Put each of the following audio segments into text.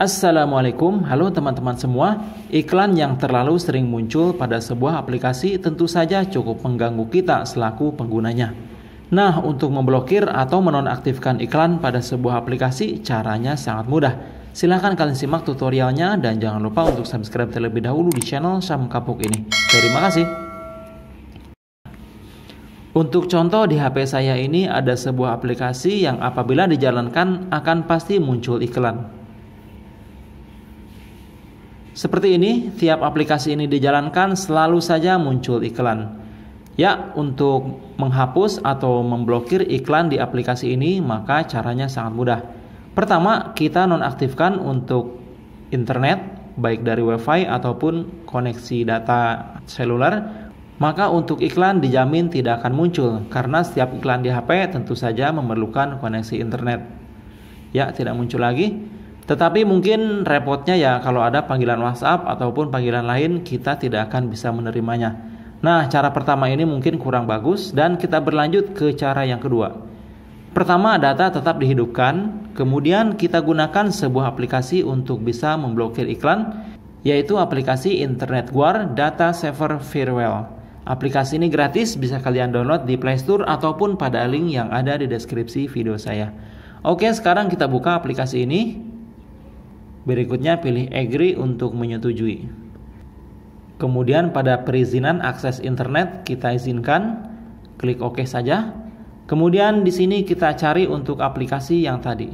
Assalamualaikum, halo teman-teman semua. Iklan yang terlalu sering muncul pada sebuah aplikasi tentu saja cukup mengganggu kita selaku penggunanya. Nah, untuk memblokir atau menonaktifkan iklan pada sebuah aplikasi, caranya sangat mudah. Silahkan kalian simak tutorialnya dan jangan lupa untuk subscribe terlebih dahulu di channel Sam Kapuk ini. Terima kasih. Untuk contoh di HP saya ini ada sebuah aplikasi yang apabila dijalankan akan pasti muncul iklan. Seperti ini, tiap aplikasi ini dijalankan selalu saja muncul iklan. Ya, untuk menghapus atau memblokir iklan di aplikasi ini, maka caranya sangat mudah. Pertama, kita nonaktifkan untuk internet, baik dari WiFi ataupun koneksi data seluler. Maka untuk iklan dijamin tidak akan muncul karena setiap iklan di HP tentu saja memerlukan koneksi internet. Ya, tidak muncul lagi. Tetapi mungkin repotnya ya kalau ada panggilan WhatsApp ataupun panggilan lain kita tidak akan bisa menerimanya. Nah, cara pertama ini mungkin kurang bagus dan kita berlanjut ke cara yang kedua. Pertama, data tetap dihidupkan, kemudian kita gunakan sebuah aplikasi untuk bisa memblokir iklan, yaitu aplikasi Internet Guard Data Saver Firewall. Aplikasi ini gratis, bisa kalian download di Play Store ataupun pada link yang ada di deskripsi video saya. Oke, sekarang kita buka aplikasi ini. Berikutnya pilih agree untuk menyetujui. Kemudian pada perizinan akses internet kita izinkan, klik OK saja. Kemudian di sini kita cari untuk aplikasi yang tadi.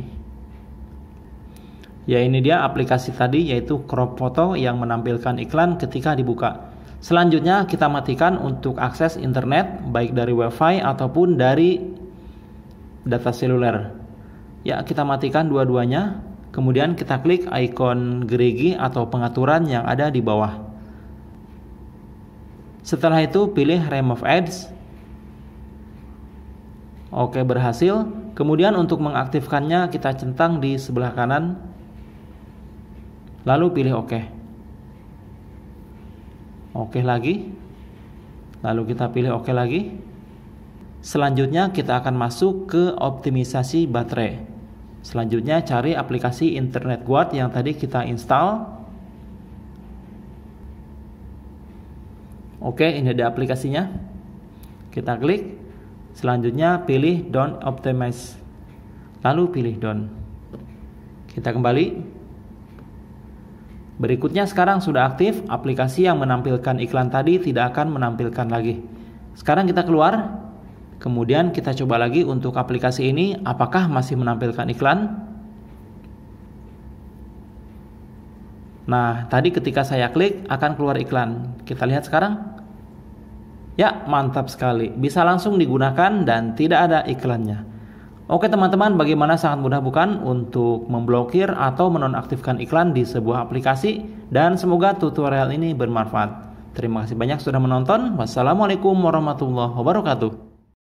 Ya ini dia aplikasi tadi yaitu crop photo yang menampilkan iklan ketika dibuka. Selanjutnya kita matikan untuk akses internet baik dari wifi ataupun dari data seluler. Ya kita matikan dua-duanya Kemudian kita klik ikon gerigi atau pengaturan yang ada di bawah. Setelah itu pilih remove ads. Oke, berhasil. Kemudian untuk mengaktifkannya kita centang di sebelah kanan. Lalu pilih oke. Oke lagi. Lalu kita pilih oke lagi. Selanjutnya kita akan masuk ke optimisasi baterai. Selanjutnya cari aplikasi Internet Guard yang tadi kita install. Oke, ini ada aplikasinya. Kita klik. Selanjutnya pilih Don't Optimize. Lalu pilih Don. Kita kembali. Berikutnya sekarang sudah aktif, aplikasi yang menampilkan iklan tadi tidak akan menampilkan lagi. Sekarang kita keluar, Kemudian kita coba lagi untuk aplikasi ini apakah masih menampilkan iklan? Nah, tadi ketika saya klik akan keluar iklan. Kita lihat sekarang. Ya, mantap sekali. Bisa langsung digunakan dan tidak ada iklannya. Oke teman-teman, bagaimana sangat mudah bukan untuk memblokir atau menonaktifkan iklan di sebuah aplikasi dan semoga tutorial ini bermanfaat. Terima kasih banyak sudah menonton. Wassalamualaikum warahmatullahi wabarakatuh.